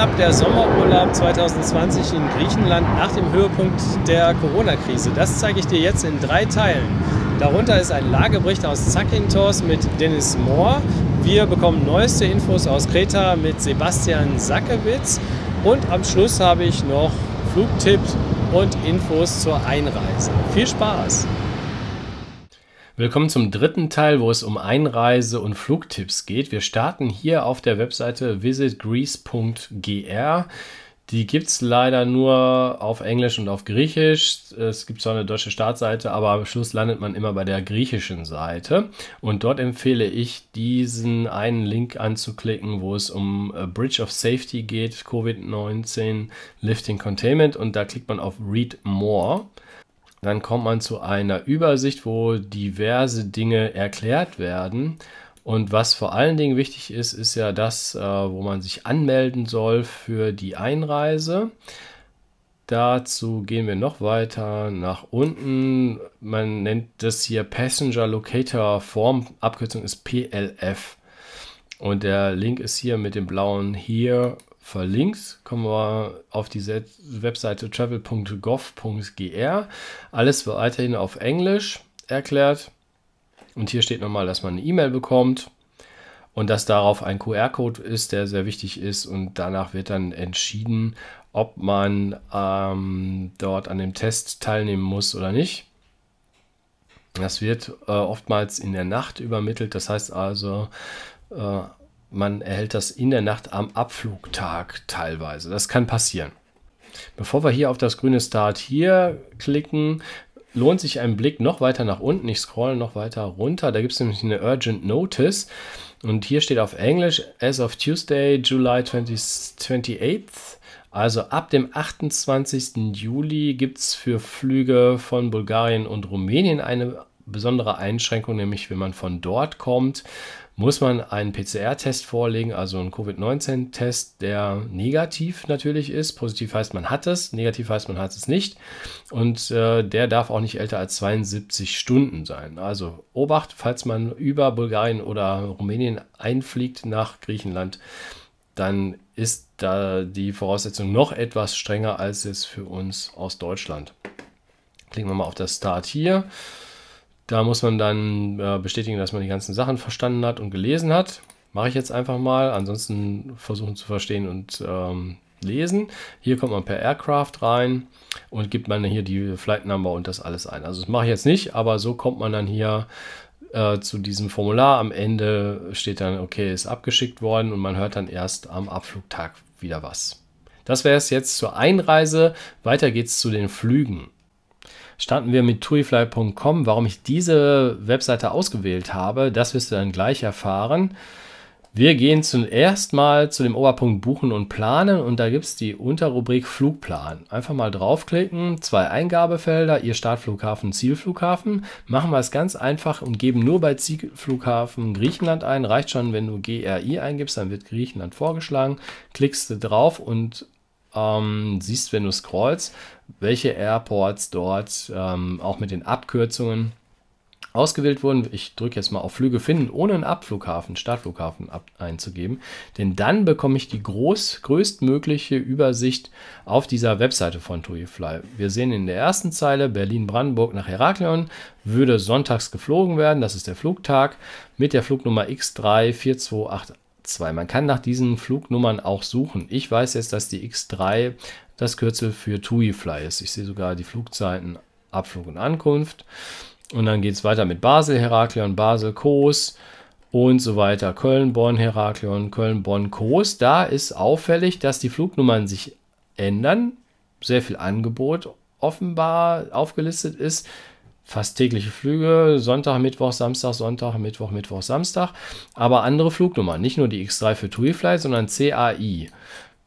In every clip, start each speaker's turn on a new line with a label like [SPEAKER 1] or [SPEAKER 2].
[SPEAKER 1] Urlaub, der Sommerurlaub 2020 in Griechenland nach dem Höhepunkt der Corona-Krise. Das zeige ich dir jetzt in drei Teilen. Darunter ist ein Lagebericht aus Zakynthos mit Dennis Mohr. Wir bekommen neueste Infos aus Kreta mit Sebastian Sackewitz. Und am Schluss habe ich noch Flugtipps und Infos zur Einreise. Viel Spaß! Willkommen zum dritten Teil, wo es um Einreise- und Flugtipps geht. Wir starten hier auf der Webseite visitgreece.gr. Die gibt es leider nur auf Englisch und auf Griechisch. Es gibt zwar eine deutsche Startseite, aber am Schluss landet man immer bei der griechischen Seite. Und dort empfehle ich, diesen einen Link anzuklicken, wo es um äh, Bridge of Safety geht, Covid-19, Lifting Containment. Und da klickt man auf Read More. Dann kommt man zu einer Übersicht, wo diverse Dinge erklärt werden. Und was vor allen Dingen wichtig ist, ist ja das, äh, wo man sich anmelden soll für die Einreise. Dazu gehen wir noch weiter nach unten. Man nennt das hier Passenger Locator Form. Abkürzung ist PLF. Und der Link ist hier mit dem blauen Here verlinkst, kommen wir auf die Webseite travel.gov.gr. Alles wird weiterhin auf Englisch erklärt. Und hier steht nochmal, dass man eine E-Mail bekommt und dass darauf ein QR-Code ist, der sehr wichtig ist. Und danach wird dann entschieden, ob man ähm, dort an dem Test teilnehmen muss oder nicht. Das wird äh, oftmals in der Nacht übermittelt. Das heißt also, äh, man erhält das in der Nacht am Abflugtag teilweise. Das kann passieren. Bevor wir hier auf das grüne Start hier klicken, lohnt sich ein Blick noch weiter nach unten. Ich scroll noch weiter runter. Da gibt es nämlich eine Urgent Notice. Und hier steht auf Englisch, as of Tuesday, July 20, 28th. Also ab dem 28. Juli gibt es für Flüge von Bulgarien und Rumänien eine besondere Einschränkung, nämlich wenn man von dort kommt, muss man einen PCR-Test vorlegen, also einen Covid-19-Test, der negativ natürlich ist. Positiv heißt, man hat es, negativ heißt, man hat es nicht. Und äh, der darf auch nicht älter als 72 Stunden sein. Also Obacht, falls man über Bulgarien oder Rumänien einfliegt nach Griechenland, dann ist da die Voraussetzung noch etwas strenger als es für uns aus Deutschland. Klicken wir mal auf das Start hier. Da muss man dann äh, bestätigen, dass man die ganzen Sachen verstanden hat und gelesen hat. Mache ich jetzt einfach mal. Ansonsten versuchen zu verstehen und ähm, lesen. Hier kommt man per Aircraft rein und gibt man hier die Flight Number und das alles ein. Also das mache ich jetzt nicht, aber so kommt man dann hier äh, zu diesem Formular. Am Ende steht dann, okay, ist abgeschickt worden und man hört dann erst am Abflugtag wieder was. Das wäre es jetzt zur Einreise. Weiter geht es zu den Flügen starten wir mit tuifly.com. Warum ich diese Webseite ausgewählt habe, das wirst du dann gleich erfahren. Wir gehen zuerst mal zu dem Oberpunkt Buchen und Planen und da gibt es die Unterrubrik Flugplan. Einfach mal draufklicken, zwei Eingabefelder, Ihr Startflughafen, Zielflughafen. Machen wir es ganz einfach und geben nur bei Zielflughafen Griechenland ein. Reicht schon, wenn du GRI eingibst, dann wird Griechenland vorgeschlagen. Klickst du drauf und ähm, siehst, wenn du scrollst, welche Airports dort ähm, auch mit den Abkürzungen ausgewählt wurden. Ich drücke jetzt mal auf Flüge finden, ohne einen Abflughafen, Startflughafen ab einzugeben, denn dann bekomme ich die groß, größtmögliche Übersicht auf dieser Webseite von TuiFly. Wir sehen in der ersten Zeile Berlin-Brandenburg nach Heraklion würde sonntags geflogen werden, das ist der Flugtag, mit der Flugnummer x 34281 2 Man kann nach diesen Flugnummern auch suchen. Ich weiß jetzt, dass die X3 das Kürzel für TuiFly ist. Ich sehe sogar die Flugzeiten Abflug und Ankunft. Und dann geht es weiter mit Basel, Heraklion, Basel, Kos und so weiter. Köln, Bonn, Heraklion, Köln, Bonn, Kos. Da ist auffällig, dass die Flugnummern sich ändern. Sehr viel Angebot offenbar aufgelistet ist fast tägliche Flüge, Sonntag, Mittwoch, Samstag, Sonntag, Mittwoch, Mittwoch, Samstag, aber andere Flugnummern, nicht nur die X3 für TUI Flight, sondern CAI.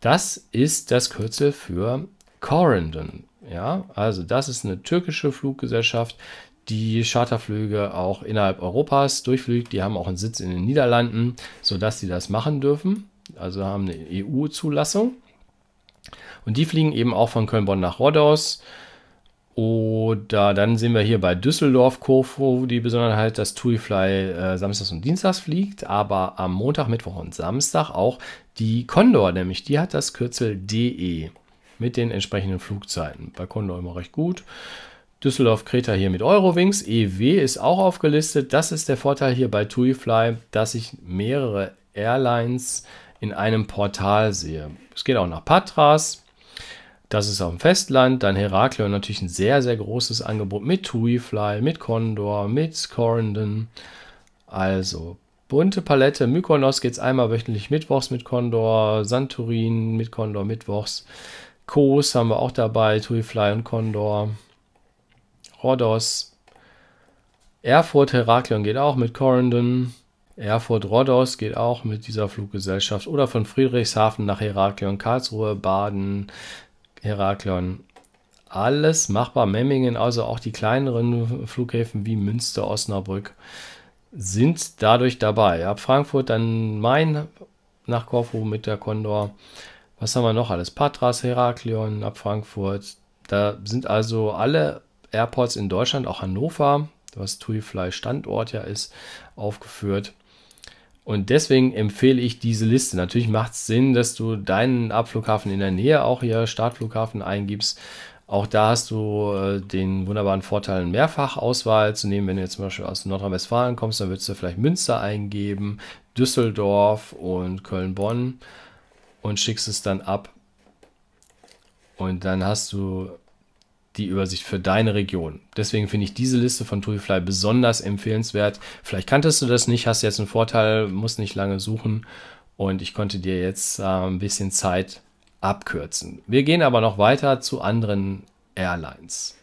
[SPEAKER 1] Das ist das Kürzel für Corendon. Ja, also das ist eine türkische Fluggesellschaft, die Charterflüge auch innerhalb Europas durchfliegt. Die haben auch einen Sitz in den Niederlanden, sodass sie das machen dürfen. Also haben eine EU-Zulassung. Und die fliegen eben auch von Köln-Bonn nach Rhodos oder dann sehen wir hier bei Düsseldorf Kurvo die Besonderheit, dass Tuifly äh, samstags und dienstags fliegt, aber am Montag, Mittwoch und Samstag auch die Condor, nämlich die hat das Kürzel DE mit den entsprechenden Flugzeiten. Bei Condor immer recht gut. Düsseldorf Kreta hier mit Eurowings. EW ist auch aufgelistet. Das ist der Vorteil hier bei TuiFly, dass ich mehrere Airlines in einem Portal sehe. Es geht auch nach Patras, das ist auf dem Festland. Dann Heraklion natürlich ein sehr, sehr großes Angebot mit Tuifly, mit Condor, mit Scorendon. Also bunte Palette. Mykonos geht es einmal wöchentlich mittwochs mit Condor, Santorin mit Condor mittwochs. Kos haben wir auch dabei, Tuifly und Condor. Rhodos. Erfurt Heraklion geht auch mit Corindon. Erfurt Rhodos geht auch mit dieser Fluggesellschaft. Oder von Friedrichshafen nach Heraklion, Karlsruhe, Baden, Heraklion. Alles machbar. Memmingen, also auch die kleineren Flughäfen wie Münster, Osnabrück, sind dadurch dabei. Ab Frankfurt dann Main nach Corfu mit der Condor. Was haben wir noch alles? Patras, Heraklion, ab Frankfurt. Da sind also alle Airports in Deutschland, auch Hannover, was TuiFly Standort ja ist, aufgeführt. Und deswegen empfehle ich diese Liste. Natürlich macht es Sinn, dass du deinen Abflughafen in der Nähe auch hier Startflughafen eingibst. Auch da hast du äh, den wunderbaren Vorteil, Mehrfachauswahl zu nehmen. Wenn du jetzt zum Beispiel aus Nordrhein-Westfalen kommst, dann würdest du vielleicht Münster eingeben, Düsseldorf und Köln-Bonn und schickst es dann ab. Und dann hast du die Übersicht für deine Region. Deswegen finde ich diese Liste von Toolfly besonders empfehlenswert. Vielleicht kanntest du das nicht, hast jetzt einen Vorteil, musst nicht lange suchen und ich konnte dir jetzt äh, ein bisschen Zeit abkürzen. Wir gehen aber noch weiter zu anderen Airlines.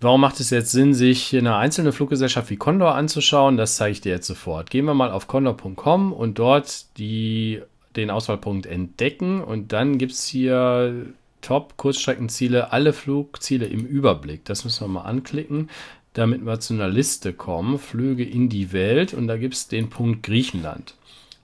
[SPEAKER 1] Warum macht es jetzt Sinn, sich eine einzelne Fluggesellschaft wie Condor anzuschauen? Das zeige ich dir jetzt sofort. Gehen wir mal auf condor.com und dort die, den Auswahlpunkt entdecken und dann gibt es hier Top-Kurzstreckenziele, alle Flugziele im Überblick. Das müssen wir mal anklicken, damit wir zu einer Liste kommen. Flüge in die Welt und da gibt es den Punkt Griechenland.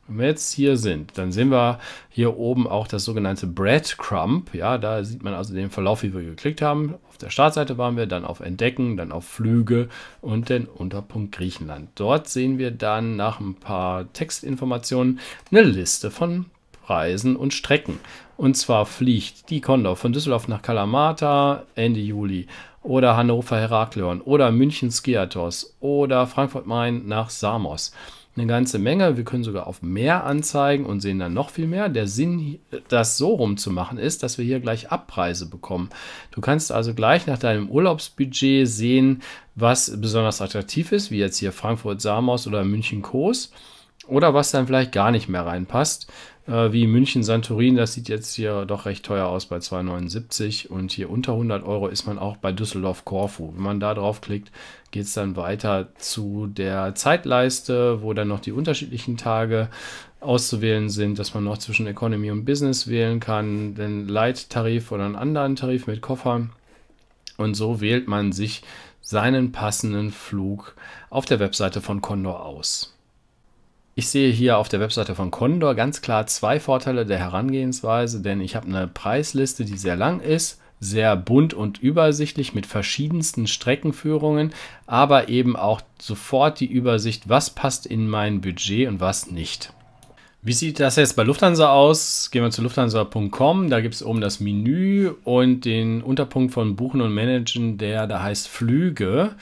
[SPEAKER 1] Wenn wir jetzt hier sind, dann sehen wir hier oben auch das sogenannte Breadcrumb. Ja, da sieht man also den Verlauf, wie wir geklickt haben. Auf der Startseite waren wir, dann auf Entdecken, dann auf Flüge und den Unterpunkt Griechenland. Dort sehen wir dann nach ein paar Textinformationen eine Liste von Reisen und Strecken. Und zwar fliegt die Condor von Düsseldorf nach Kalamata Ende Juli oder Hannover Heraklion oder München Skiathos oder Frankfurt Main nach Samos. Eine ganze Menge. Wir können sogar auf mehr anzeigen und sehen dann noch viel mehr. Der Sinn, das so rumzumachen, ist, dass wir hier gleich Abpreise bekommen. Du kannst also gleich nach deinem Urlaubsbudget sehen, was besonders attraktiv ist, wie jetzt hier Frankfurt Samos oder München Kos oder was dann vielleicht gar nicht mehr reinpasst äh, wie München Santorin. Das sieht jetzt hier doch recht teuer aus bei 2,79 und hier unter 100 Euro ist man auch bei Düsseldorf Corfu. Wenn man da draufklickt, geht es dann weiter zu der Zeitleiste, wo dann noch die unterschiedlichen Tage auszuwählen sind, dass man noch zwischen Economy und Business wählen kann, den Light-Tarif oder einen anderen Tarif mit Koffer. Und so wählt man sich seinen passenden Flug auf der Webseite von Condor aus. Ich sehe hier auf der Webseite von Condor ganz klar zwei Vorteile der Herangehensweise, denn ich habe eine Preisliste, die sehr lang ist, sehr bunt und übersichtlich mit verschiedensten Streckenführungen, aber eben auch sofort die Übersicht, was passt in mein Budget und was nicht. Wie sieht das jetzt bei Lufthansa aus? Gehen wir zu lufthansa.com. Da gibt es oben das Menü und den Unterpunkt von Buchen und Managen, der da heißt Flüge.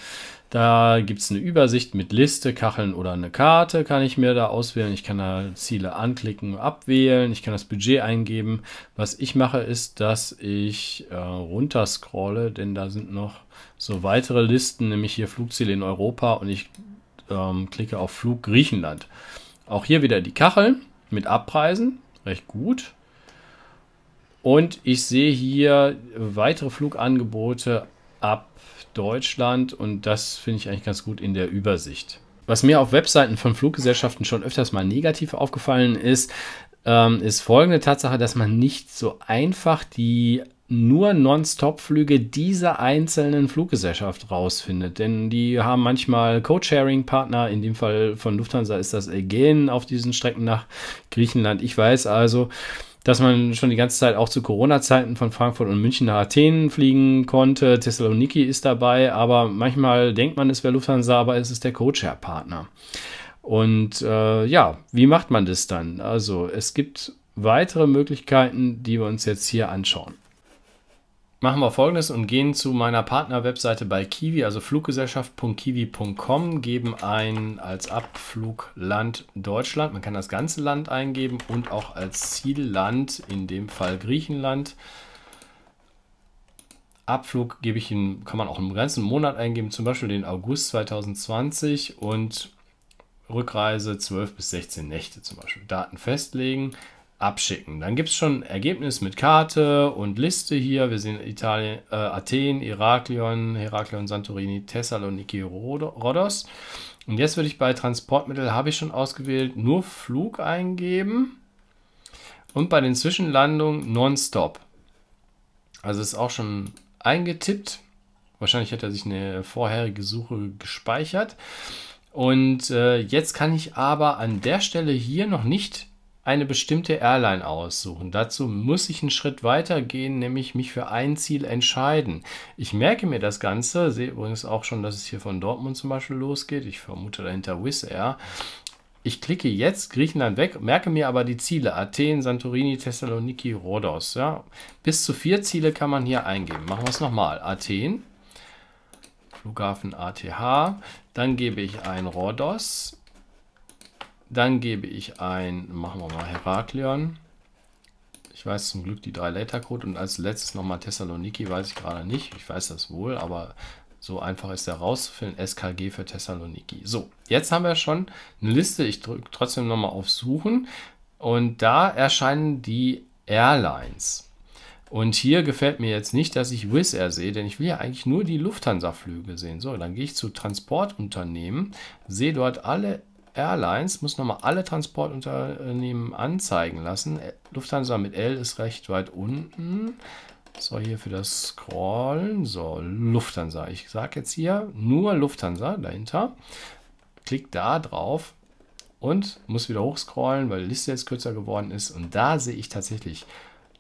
[SPEAKER 1] Da gibt es eine Übersicht mit Liste, Kacheln oder eine Karte, kann ich mir da auswählen. Ich kann da Ziele anklicken, abwählen. Ich kann das Budget eingeben. Was ich mache, ist, dass ich äh, runterscrolle, denn da sind noch so weitere Listen, nämlich hier Flugziele in Europa und ich ähm, klicke auf Flug Griechenland. Auch hier wieder die Kacheln mit Abpreisen, recht gut. Und ich sehe hier weitere Flugangebote ab Deutschland und das finde ich eigentlich ganz gut in der Übersicht. Was mir auf Webseiten von Fluggesellschaften schon öfters mal negativ aufgefallen ist, ähm, ist folgende Tatsache, dass man nicht so einfach die nur Non-Stop-Flüge dieser einzelnen Fluggesellschaft rausfindet. Denn die haben manchmal codesharing partner in dem Fall von Lufthansa ist das Ägäen auf diesen Strecken nach Griechenland. Ich weiß also, dass man schon die ganze Zeit auch zu Corona-Zeiten von Frankfurt und München nach Athen fliegen konnte. Thessaloniki ist dabei, aber manchmal denkt man, es wäre Lufthansa, aber es ist der Co-Chair-Partner. Und äh, ja, wie macht man das dann? Also es gibt weitere Möglichkeiten, die wir uns jetzt hier anschauen machen wir folgendes und gehen zu meiner Partnerwebseite bei Kiwi, also fluggesellschaft.kiwi.com, geben ein als Abflugland Deutschland. Man kann das ganze Land eingeben und auch als Zielland, in dem Fall Griechenland. Abflug gebe ich in, kann man auch im ganzen Monat eingeben, zum Beispiel den August 2020 und Rückreise 12 bis 16 Nächte zum Beispiel. Daten festlegen, abschicken. Dann gibt es schon Ergebnis mit Karte und Liste hier. Wir sehen Italien, äh, Athen, Heraklion, Heraklion, Santorini, Thessaloniki, Rhodos. Und jetzt würde ich bei Transportmittel, habe ich schon ausgewählt, nur Flug eingeben und bei den Zwischenlandungen Nonstop. Also ist auch schon eingetippt. Wahrscheinlich hat er sich eine vorherige Suche gespeichert. Und äh, jetzt kann ich aber an der Stelle hier noch nicht eine bestimmte Airline aussuchen. Dazu muss ich einen Schritt weiter gehen, nämlich mich für ein Ziel entscheiden. Ich merke mir das Ganze, sehe übrigens auch schon, dass es hier von Dortmund zum Beispiel losgeht. Ich vermute dahinter Wizz Air. Ich klicke jetzt Griechenland weg, merke mir aber die Ziele. Athen, Santorini, Thessaloniki, Rhodos. Ja. Bis zu vier Ziele kann man hier eingeben. Machen wir es nochmal. Athen, Flughafen ATH. Dann gebe ich ein Rhodos dann gebe ich ein, machen wir mal Heraklion. Ich weiß zum Glück die drei Later-Code und als letztes nochmal Thessaloniki, weiß ich gerade nicht. Ich weiß das wohl, aber so einfach ist der rauszufinden. SKG für Thessaloniki. So, jetzt haben wir schon eine Liste. Ich drücke trotzdem nochmal auf Suchen. Und da erscheinen die Airlines. Und hier gefällt mir jetzt nicht, dass ich Wizz Air sehe, denn ich will ja eigentlich nur die Lufthansa-Flüge sehen. So, dann gehe ich zu Transportunternehmen, sehe dort alle Airlines muss nochmal alle Transportunternehmen anzeigen lassen. Äh, Lufthansa mit L ist recht weit unten. So, hier für das Scrollen. So, Lufthansa. Ich sage jetzt hier nur Lufthansa dahinter. Klick da drauf und muss wieder hochscrollen, weil die Liste jetzt kürzer geworden ist. Und da sehe ich tatsächlich,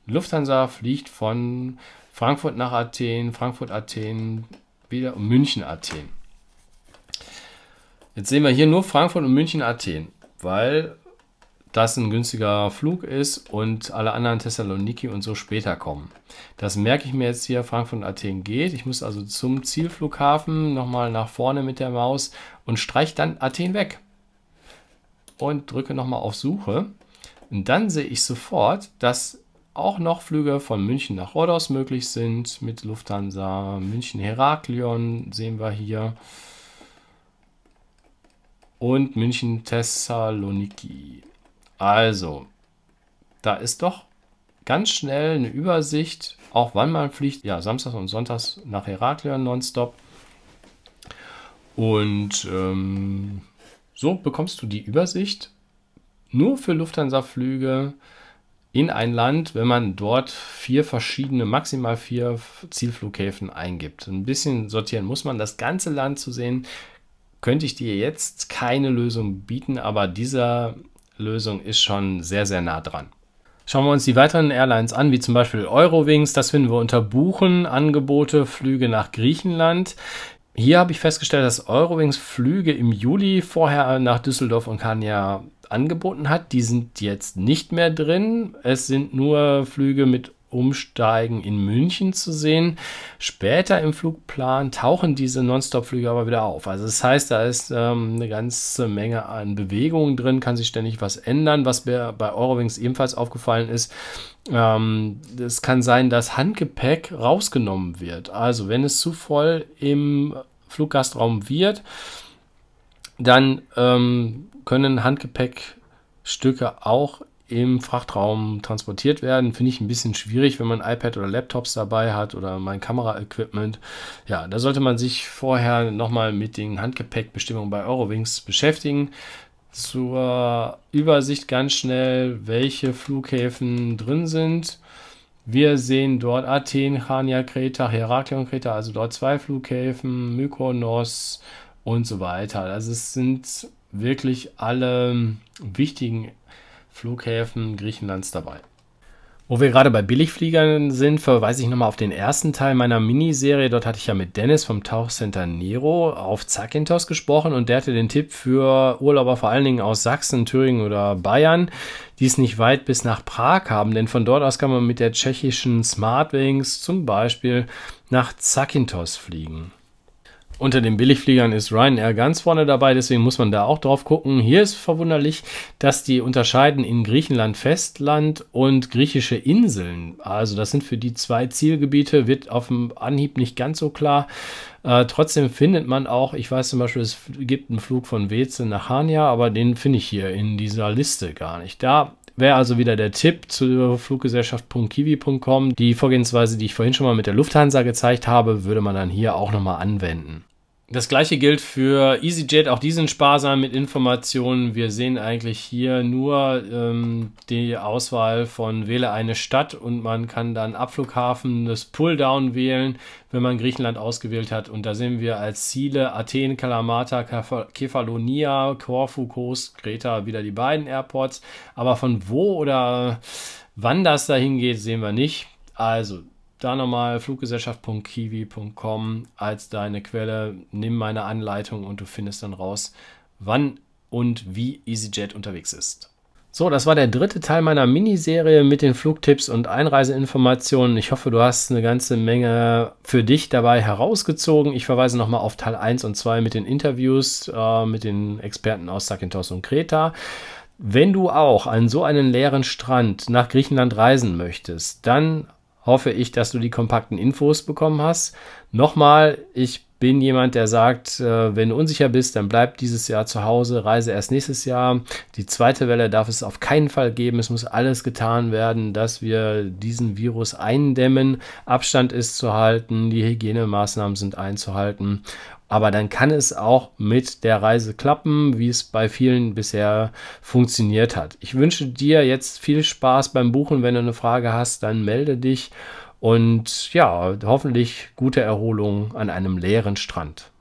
[SPEAKER 1] Lufthansa fliegt von Frankfurt nach Athen, Frankfurt, Athen, wieder München, Athen. Jetzt sehen wir hier nur Frankfurt und München, Athen, weil das ein günstiger Flug ist und alle anderen Thessaloniki und so später kommen. Das merke ich mir jetzt hier, Frankfurt und Athen geht. Ich muss also zum Zielflughafen nochmal nach vorne mit der Maus und streiche dann Athen weg. Und drücke nochmal auf Suche. Und dann sehe ich sofort, dass auch noch Flüge von München nach Rhodos möglich sind mit Lufthansa, München Heraklion sehen wir hier und München Thessaloniki. Also, da ist doch ganz schnell eine Übersicht, auch wann man fliegt. Ja, samstags und sonntags nach Heraklion nonstop. Und ähm, so bekommst du die Übersicht nur für Lufthansa-Flüge in ein Land, wenn man dort vier verschiedene, maximal vier Zielflughäfen eingibt. Ein bisschen sortieren muss man. Das ganze Land zu sehen könnte ich dir jetzt keine Lösung bieten, aber dieser Lösung ist schon sehr, sehr nah dran. Schauen wir uns die weiteren Airlines an, wie zum Beispiel Eurowings. Das finden wir unter Buchen, Angebote, Flüge nach Griechenland. Hier habe ich festgestellt, dass Eurowings Flüge im Juli vorher nach Düsseldorf und Kania angeboten hat. Die sind jetzt nicht mehr drin. Es sind nur Flüge mit Umsteigen in München zu sehen. Später im Flugplan tauchen diese Nonstop-Flüge aber wieder auf. Also das heißt, da ist ähm, eine ganze Menge an Bewegungen drin, kann sich ständig was ändern. Was mir bei Eurowings ebenfalls aufgefallen ist, ähm, es kann sein, dass Handgepäck rausgenommen wird. Also wenn es zu voll im Fluggastraum wird, dann ähm, können Handgepäckstücke auch im Frachtraum transportiert werden, finde ich ein bisschen schwierig, wenn man iPad oder Laptops dabei hat oder mein Kamera-Equipment. Ja, da sollte man sich vorher nochmal mit den Handgepäckbestimmungen bei Eurowings beschäftigen. Zur Übersicht ganz schnell, welche Flughäfen drin sind. Wir sehen dort Athen, Chania, Kreta, Heraklion, Kreta, also dort zwei Flughäfen, Mykonos und so weiter. Also es sind wirklich alle wichtigen Flughäfen Griechenlands dabei. Wo wir gerade bei Billigfliegern sind, verweise ich nochmal auf den ersten Teil meiner Miniserie. Dort hatte ich ja mit Dennis vom Tauchcenter Nero auf Zakynthos gesprochen und der hatte den Tipp für Urlauber vor allen Dingen aus Sachsen, Thüringen oder Bayern, die es nicht weit bis nach Prag haben, denn von dort aus kann man mit der tschechischen Smartwings zum Beispiel nach Zakynthos fliegen. Unter den Billigfliegern ist Ryanair ganz vorne dabei, deswegen muss man da auch drauf gucken. Hier ist verwunderlich, dass die unterscheiden in Griechenland Festland und griechische Inseln. Also das sind für die zwei Zielgebiete, wird auf dem Anhieb nicht ganz so klar. Äh, trotzdem findet man auch, ich weiß zum Beispiel, es gibt einen Flug von Weze nach Hania, aber den finde ich hier in dieser Liste gar nicht. Da wäre also wieder der Tipp zu Fluggesellschaft.kiwi.com. Die Vorgehensweise, die ich vorhin schon mal mit der Lufthansa gezeigt habe, würde man dann hier auch nochmal anwenden. Das gleiche gilt für EasyJet, auch die sind sparsam mit Informationen. Wir sehen eigentlich hier nur ähm, die Auswahl von wähle eine Stadt und man kann dann Abflughafen das Pulldown wählen, wenn man Griechenland ausgewählt hat. Und da sehen wir als Ziele Athen, Kalamata, Kefalonia, Korfu, Kos, Kreta wieder die beiden Airports. Aber von wo oder wann das dahin geht, sehen wir nicht. Also da nochmal fluggesellschaft.kiwi.com als deine Quelle. Nimm meine Anleitung und du findest dann raus, wann und wie EasyJet unterwegs ist. So, das war der dritte Teil meiner Miniserie mit den Flugtipps und Einreiseinformationen. Ich hoffe, du hast eine ganze Menge für dich dabei herausgezogen. Ich verweise nochmal auf Teil 1 und 2 mit den Interviews äh, mit den Experten aus Sakintos und Kreta. Wenn du auch an so einen leeren Strand nach Griechenland reisen möchtest, dann hoffe ich, dass du die kompakten Infos bekommen hast. Nochmal, ich bin jemand, der sagt, äh, wenn du unsicher bist, dann bleib dieses Jahr zu Hause, reise erst nächstes Jahr. Die zweite Welle darf es auf keinen Fall geben. Es muss alles getan werden, dass wir diesen Virus eindämmen. Abstand ist zu halten, die Hygienemaßnahmen sind einzuhalten aber dann kann es auch mit der Reise klappen, wie es bei vielen bisher funktioniert hat. Ich wünsche dir jetzt viel Spaß beim Buchen. Wenn du eine Frage hast, dann melde dich und ja, hoffentlich gute Erholung an einem leeren Strand.